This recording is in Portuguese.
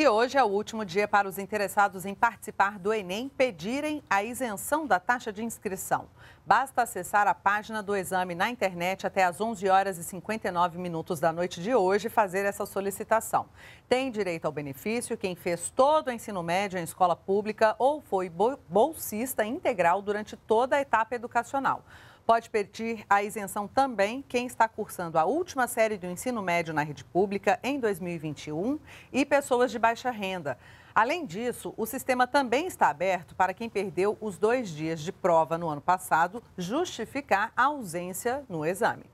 E hoje é o último dia para os interessados em participar do Enem pedirem a isenção da taxa de inscrição. Basta acessar a página do exame na internet até às 11 horas e 59 minutos da noite de hoje e fazer essa solicitação. Tem direito ao benefício quem fez todo o ensino médio em escola pública ou foi bolsista integral durante toda a etapa educacional. Pode pedir a isenção também quem está cursando a última série do ensino médio na rede pública em 2021 e pessoas de baixa renda. Além disso, o sistema também está aberto para quem perdeu os dois dias de prova no ano passado justificar a ausência no exame.